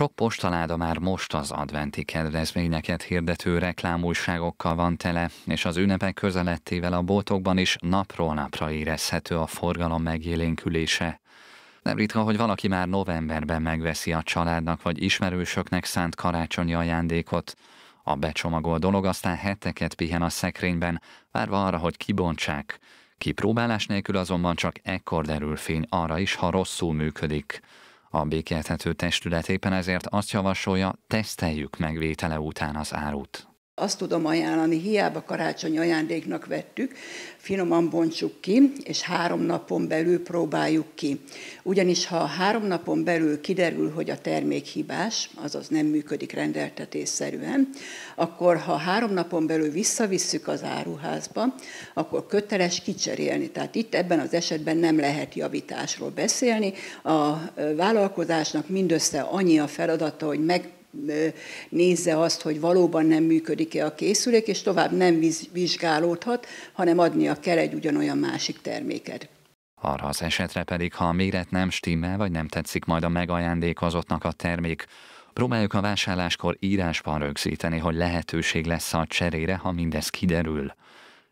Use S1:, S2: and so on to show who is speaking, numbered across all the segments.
S1: Sok postaláda már most az adventi kedvezményeket hirdető reklámújságokkal van tele, és az ünnepek közelettével a boltokban is napról napra érezhető a forgalom megélénkülése. Nem ritka, hogy valaki már novemberben megveszi a családnak vagy ismerősöknek szánt karácsonyi ajándékot. A becsomagol dolog aztán heteket pihen a szekrényben, várva arra, hogy kibontsák. Kipróbálás nélkül azonban csak ekkor derül fény arra is, ha rosszul működik. A békéltető testület éppen ezért azt javasolja, teszteljük meg vétele után az árut
S2: azt tudom ajánlani, hiába karácsony ajándéknak vettük, finoman bontsuk ki, és három napon belül próbáljuk ki. Ugyanis ha három napon belül kiderül, hogy a termék hibás, azaz nem működik rendeltetésszerűen, akkor ha három napon belül visszavisszük az áruházba, akkor köteles kicserélni. Tehát itt ebben az esetben nem lehet javításról beszélni. A vállalkozásnak mindössze annyi a feladata, hogy meg nézze azt, hogy valóban nem működik-e a készülék, és tovább nem vizsgálódhat, hanem adnia kell egy ugyanolyan másik terméket.
S1: Arra az esetre pedig, ha a méret nem stimmel, vagy nem tetszik majd a megajándékozottnak a termék, próbáljuk a vásárláskor írásban rögzíteni, hogy lehetőség lesz a cserére, ha mindez kiderül.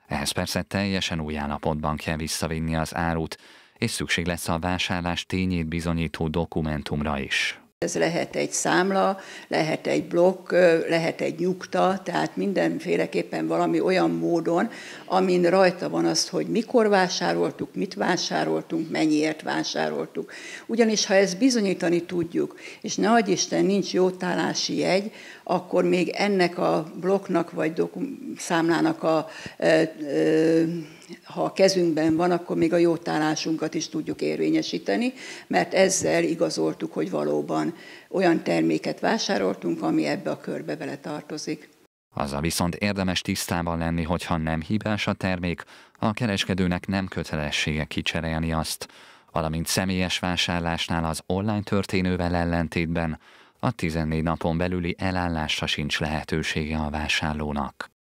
S1: Ehhez persze teljesen új állapotban kell visszavinni az árut, és szükség lesz a vásárlás tényét bizonyító dokumentumra is.
S2: Ez lehet egy számla, lehet egy blokk, lehet egy nyugta, tehát mindenféleképpen valami olyan módon, amin rajta van az, hogy mikor vásároltuk, mit vásároltunk, mennyiért vásároltuk. Ugyanis ha ezt bizonyítani tudjuk, és ne adj Isten, nincs jótállási jegy, akkor még ennek a blokknak vagy számlának a ö, ö, ha a kezünkben van, akkor még a jótállásunkat is tudjuk érvényesíteni, mert ezzel igazoltuk, hogy valóban olyan terméket vásároltunk, ami ebbe a körbe vele tartozik.
S1: Azzal viszont érdemes tisztában lenni, hogyha nem hibás a termék, a kereskedőnek nem kötelessége kicserélni azt, valamint személyes vásárlásnál az online történővel ellentétben a 14 napon belüli elállásra sincs lehetősége a vásárlónak.